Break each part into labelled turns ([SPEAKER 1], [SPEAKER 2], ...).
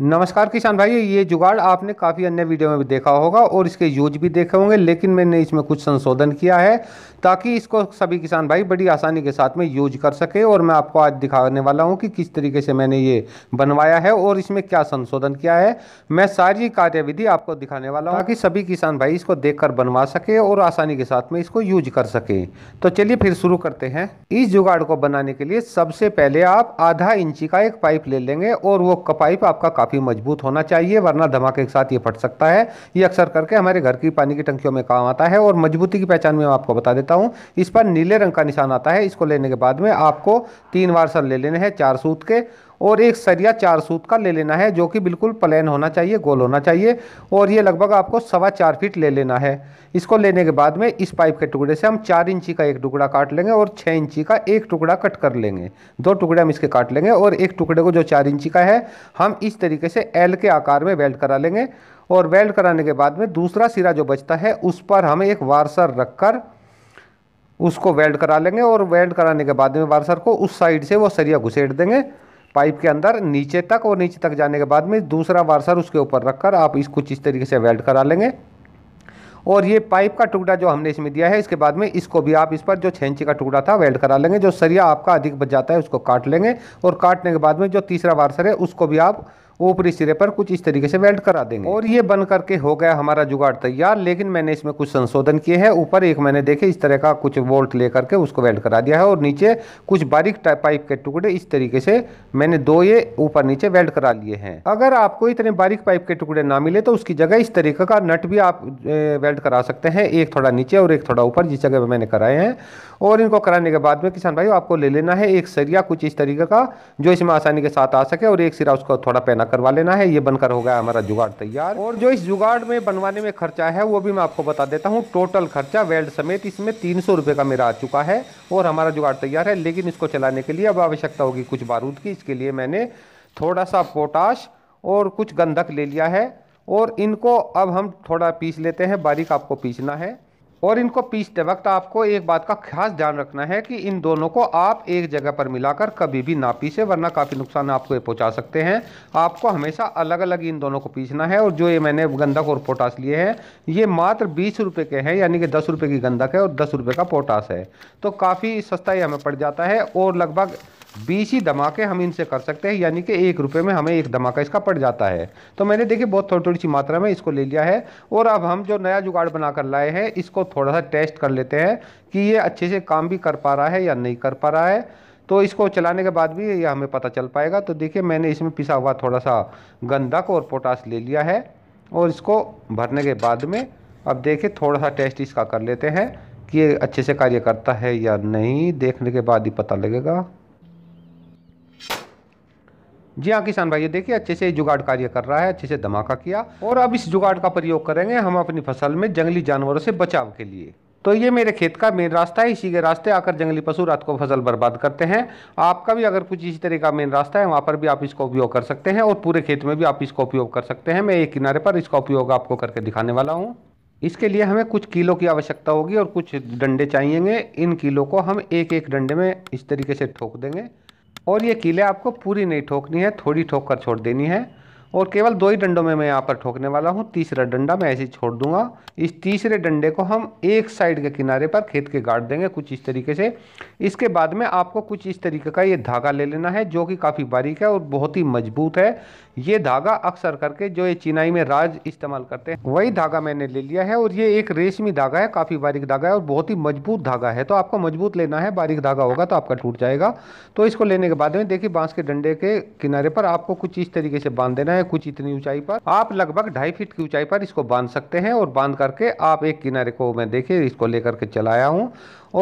[SPEAKER 1] नमस्कार किसान भाई ये जुगाड़ आपने काफ़ी अन्य वीडियो में भी देखा होगा और इसके यूज भी देखे होंगे लेकिन मैंने इसमें कुछ संशोधन किया है ताकि इसको सभी किसान भाई बड़ी आसानी के साथ में यूज कर सके और मैं आपको आज दिखाने वाला हूं कि किस तरीके से मैंने ये बनवाया है और इसमें क्या संशोधन किया है मैं सारी कार्यविधि आपको दिखाने वाला हूँ ताकि सभी किसान भाई इसको देख बनवा सके और आसानी के साथ में इसको यूज कर सके तो चलिए फिर शुरू करते हैं इस जुगाड़ को बनाने के लिए सबसे पहले आप आधा इंची का एक पाइप ले लेंगे और वो पाइप आपका काफ़ी मजबूत होना चाहिए वरना धमाके के साथ ये फट सकता है ये अक्सर करके हमारे घर की पानी की टंकियों में काम आता है और मजबूती की पहचान में मैं आपको बता देता हूँ इस पर नीले रंग का निशान आता है इसको लेने के बाद में आपको तीन बार सर ले लेने हैं चार सूत के और एक सरिया चार सूत का ले लेना है जो कि बिल्कुल प्लेन होना चाहिए गोल होना चाहिए और ये लगभग आपको सवा चार फीट ले लेना है इसको लेने के बाद में इस पाइप के टुकड़े से हम चार इंची का एक टुकड़ा काट लेंगे और छः इंची का एक टुकड़ा कट कर लेंगे दो टुकड़े हम इसके काट लेंगे और एक टुकड़े को जो चार इंची का है हम इस तरीके से एल के आकार में वेल्ड करा लेंगे और वेल्ड कराने के बाद में दूसरा सिरा जो बचता है उस पर हम एक वारसर कर उसको वेल्ड करा लेंगे और वेल्ड कराने के बाद में वारसर को उस साइड से वो सरिया घुसेड़ देंगे पाइप के अंदर नीचे तक और नीचे तक जाने के बाद में दूसरा वार्सर उसके ऊपर रखकर आप इस कुछ इस तरीके से वेल्ड करा लेंगे और ये पाइप का टुकड़ा जो हमने इसमें दिया है इसके बाद में इसको भी आप इस पर जो छः का टुकड़ा था वेल्ड करा लेंगे जो सरिया आपका अधिक बच जाता है उसको काट लेंगे और काटने के बाद में जो तीसरा वार्सर है उसको भी आप ऊपरी सिरे पर कुछ इस तरीके से वेल्ड करा देंगे और ये बन करके हो गया हमारा जुगाड़ तैयार लेकिन मैंने इसमें कुछ संशोधन किए हैं ऊपर एक मैंने देखे इस तरह का कुछ वोल्ट लेकर के उसको वेल्ड करा दिया है और नीचे कुछ बारीक पाइप के टुकड़े इस तरीके से मैंने दो ये ऊपर नीचे वेल्ड करा लिए हैं अगर आपको इतने बारीक पाइप के टुकड़े ना मिले तो उसकी जगह इस तरीके का नट भी आप वेल्ड करा सकते हैं एक थोड़ा नीचे और एक थोड़ा ऊपर जिस जगह मैंने कराए हैं और इनको कराने के बाद में किसान भाई आपको ले लेना है एक सरिया कुछ इस तरीके का जो इसमें आसानी के साथ आ सके और एक सिरा उसको थोड़ा पहना करवा लेना है ये बनकर हो गया हमारा जुगाड़ तैयार और जो इस जुगाड़ में बनवाने में खर्चा है वो भी मैं आपको बता देता हूँ टोटल खर्चा वेल्ड समेत इसमें तीन सौ का मेरा आ चुका है और हमारा जुगाड़ तैयार है लेकिन इसको चलाने के लिए अब आवश्यकता होगी कुछ बारूद की इसके लिए मैंने थोड़ा सा पोटाश और कुछ गंधक ले लिया है और इनको अब हम थोड़ा पीस लेते हैं बारीक आपको पीसना है और इनको पीसते वक्त आपको एक बात का खास ध्यान रखना है कि इन दोनों को आप एक जगह पर मिलाकर कभी भी ना पीसें वरना काफ़ी नुकसान आपको ये पहुंचा सकते हैं आपको हमेशा अलग अलग इन दोनों को पीसना है और जो ये मैंने गंधक और पोटास लिए हैं ये मात्र बीस रुपये के हैं यानी कि दस रुपये की गंधक है और दस रुपये का पोटास है तो काफ़ी सस्ता ही हमें पड़ जाता है और लगभग बीस ही धमाके हम इनसे कर सकते हैं यानी कि एक रुपये में हमें एक धमाका इसका पड़ जाता है तो मैंने देखिए बहुत थोड़ी थोड़ी सी मात्रा में इसको ले लिया है और अब हम जो नया जुगाड़ बना कर लाए हैं इसको थोड़ा सा टेस्ट कर लेते हैं कि ये अच्छे से काम भी कर पा रहा है या नहीं कर पा रहा है तो इसको चलाने के बाद भी यह हमें पता चल पाएगा तो देखिए मैंने इसमें पिसा हुआ थोड़ा सा गंधक और पोटास ले लिया है और इसको भरने के बाद में अब देखिए थोड़ा सा टेस्ट इसका कर लेते हैं कि ये अच्छे से कार्य करता है या नहीं देखने के बाद ही पता लगेगा जी हाँ किसान भाई देखिए अच्छे से जुगाड़ कार्य कर रहा है अच्छे से धमाका किया और अब इस जुगाड़ का प्रयोग करेंगे हम अपनी फसल में जंगली जानवरों से बचाव के लिए तो ये मेरे खेत का मेन रास्ता है इसी के रास्ते आकर जंगली पशु रात को फसल बर्बाद करते हैं आपका भी अगर कुछ इसी तरह का मेन रास्ता है वहाँ पर भी आप इसका उपयोग कर सकते हैं और पूरे खेत में भी आप इसका उपयोग कर सकते हैं मैं एक किनारे पर इसका उपयोग आपको करके दिखाने वाला हूँ इसके लिए हमें कुछ किलो की आवश्यकता होगी और कुछ डंडे चाहिएंगे इन किलो को हम एक एक डंडे में इस तरीके से ठोक देंगे और ये कीले आपको पूरी नहीं ठोकनी है थोड़ी ठोक कर छोड़ देनी है और केवल दो ही डंडों में मैं यहाँ पर ठोकने वाला हूँ तीसरा डंडा मैं ऐसे ही छोड़ दूंगा इस तीसरे डंडे को हम एक साइड के किनारे पर खेत के गाड़ देंगे कुछ इस तरीके से इसके बाद में आपको कुछ इस तरीके का ये धागा ले लेना है जो कि काफ़ी बारीक है और बहुत ही मजबूत है ये धागा अक्सर करके जो ये चिनाई में राज इस्तेमाल करते हैं वही धागा मैंने ले लिया है और ये एक रेशमी धागा है काफ़ी बारीक धागा है और बहुत ही मजबूत धागा है तो आपको मजबूत लेना है बारीक धागा होगा तो आपका टूट जाएगा तो इसको लेने के बाद में देखिए बांस के डंडे के किनारे पर आपको कुछ इस तरीके से बांध देना है हैं कुछ इतनी ऊंचाई पर आप लगभग ढाई फीट की ऊंचाई पर इसको बांध सकते हैं और बांध करके आप एक किनारे को मैं देखे इसको लेकर के चलाया हूँ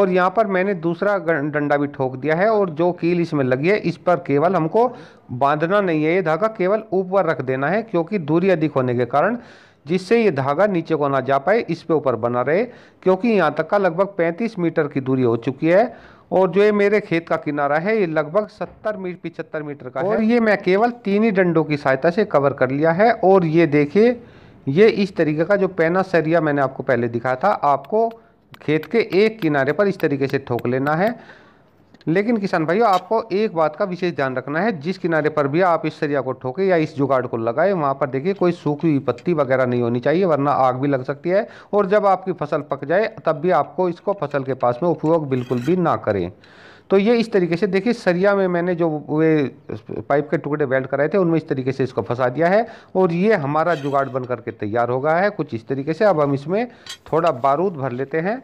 [SPEAKER 1] और यहाँ पर मैंने दूसरा डंडा भी ठोक दिया है और जो कील इसमें लगी है इस पर केवल हमको बांधना नहीं है ये धागा केवल ऊपर रख देना है क्योंकि दूरी अधिक होने के कारण जिससे ये धागा नीचे को ना जा पाए इस पे ऊपर बना रहे क्योंकि यहाँ तक का लगभग 35 मीटर की दूरी हो चुकी है और जो ये मेरे खेत का किनारा है ये लगभग 70 मीटर पिचहत्तर मीटर का और है। ये मैं केवल तीन ही डंडों की सहायता से कवर कर लिया है और ये देखिए ये इस तरीके का जो पैना सरिया मैंने आपको पहले दिखाया था आपको खेत के एक किनारे पर इस तरीके से ठोक लेना है लेकिन किसान भाइयों आपको एक बात का विशेष ध्यान रखना है जिस किनारे पर भी आप इस सरिया को ठोके या इस जुगाड़ को लगाए वहाँ पर देखिए कोई सूखी हुई पत्ती वगैरह नहीं होनी चाहिए वरना आग भी लग सकती है और जब आपकी फसल पक जाए तब भी आपको इसको फसल के पास में उपयोग बिल्कुल भी ना करें तो ये इस तरीके से देखिए सरिया में मैंने जो वे पाइप के टुकड़े वेल्ड कराए थे उनमें इस तरीके से इसको फंसा दिया है और ये हमारा जुगाड़ बन करके तैयार हो गया है कुछ इस तरीके से अब हम इसमें थोड़ा बारूद भर लेते हैं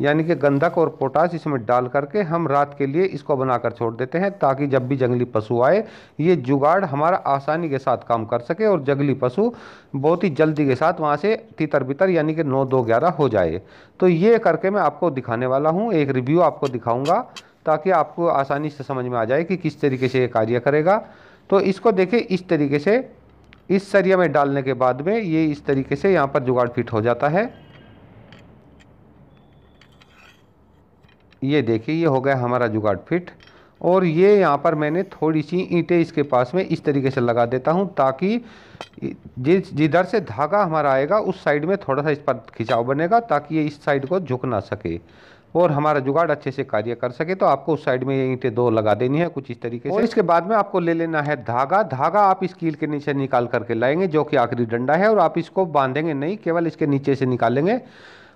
[SPEAKER 1] यानी कि गंधक और पोटास इसमें डाल करके हम रात के लिए इसको बनाकर छोड़ देते हैं ताकि जब भी जंगली पशु आए ये जुगाड़ हमारा आसानी के साथ काम कर सके और जंगली पशु बहुत ही जल्दी के साथ वहाँ से तितर बितर यानी कि नौ दो ग्यारह हो जाए तो ये करके मैं आपको दिखाने वाला हूँ एक रिव्यू आपको दिखाऊँगा ताकि आपको आसानी से समझ में आ जाए कि किस तरीके से ये कार्य करेगा तो इसको देखिए इस तरीके से इस सरिया में डालने के बाद में ये इस तरीके से यहाँ पर जुगाड़ फिट हो जाता है ये देखिए ये हो गया हमारा जुगाड़ फिट और ये यहाँ पर मैंने थोड़ी सी ईंटें इसके पास में इस तरीके से लगा देता हूँ ताकि जिस जिधर से धागा हमारा आएगा उस साइड में थोड़ा सा इस पर खिंचाव बनेगा ताकि ये इस साइड को झुक ना सके और हमारा जुगाड़ अच्छे से कार्य कर सके तो आपको उस साइड में ये ईंटें दो लगा देनी है कुछ इस तरीके से और इसके बाद में आपको ले लेना है धागा धागा आप इस कील के नीचे निकाल करके लाएंगे जो कि आखिरी डंडा है और आप इसको बांधेंगे नहीं केवल इसके नीचे से निकालेंगे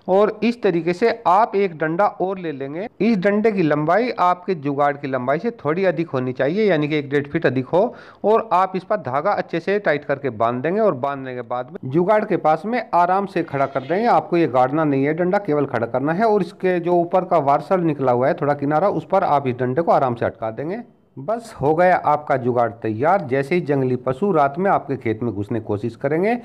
[SPEAKER 1] और इस तरीके से आप एक डंडा और ले लेंगे इस डंडे की लंबाई आपके जुगाड़ की लंबाई से थोड़ी अधिक होनी चाहिए यानी कि एक डेढ़ फीट अधिक हो और आप इस पर धागा अच्छे से टाइट करके बांध देंगे और बांधने के बाद में जुगाड़ के पास में आराम से खड़ा कर देंगे आपको ये गाड़ना नहीं है डंडा केवल खड़ा करना है और इसके जो ऊपर का वार्सल निकला हुआ है थोड़ा किनारा उस पर आप इस डंडे को आराम से अटका देंगे बस हो गया आपका जुगाड़ तैयार जैसे ही जंगली पशु रात में आपके खेत में घुसने की कोशिश करेंगे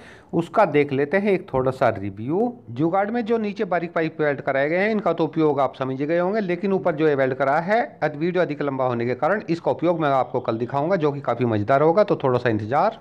[SPEAKER 1] उसका देख लेते हैं एक थोड़ा सा रिव्यू जुगाड़ में जो नीचे बारीक पाइप वेल्ट कराए गए हैं इनका तो उपयोग आप समझ गए होंगे लेकिन ऊपर जो ये वेल्ट करा है वीडियो अधिक लंबा होने के कारण इसका उपयोग मैं आपको कल दिखाऊंगा जो कि काफ़ी मज़ेदार होगा तो थोड़ा सा इंतजार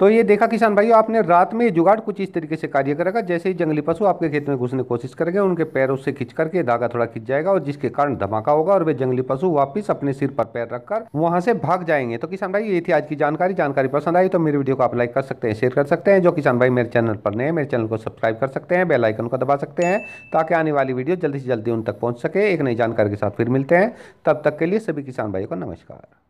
[SPEAKER 1] तो ये देखा किसान भाइयों आपने रात में ये जुगाड़ कुछ इस तरीके से कार्य करेगा जैसे ही जंगली पशु आपके खेत में घुसने की कोशिश करेंगे उनके पैरों से खींच करके धागा थोड़ा खींच जाएगा और जिसके कारण धमाका होगा और वे जंगली पशु वापस अपने सिर पर पैर रखकर वहां से भाग जाएंगे तो किसान भाई ये थी आज की जानकारी जानकारी पसंद आई तो मेरे वीडियो को आप लाइक कर सकते हैं शेयर कर सकते हैं जो किसान भाई मेरे चैनल पर नए मेरे चैनल को सब्सक्राइब कर सकते हैं बेलाइकन को दबा सकते हैं ताकि आने वाली वीडियो जल्दी से जल्दी उन तक पहुँच सके एक नई जानकारी के साथ फिर मिलते हैं तब तक के लिए सभी किसान भाई को नमस्कार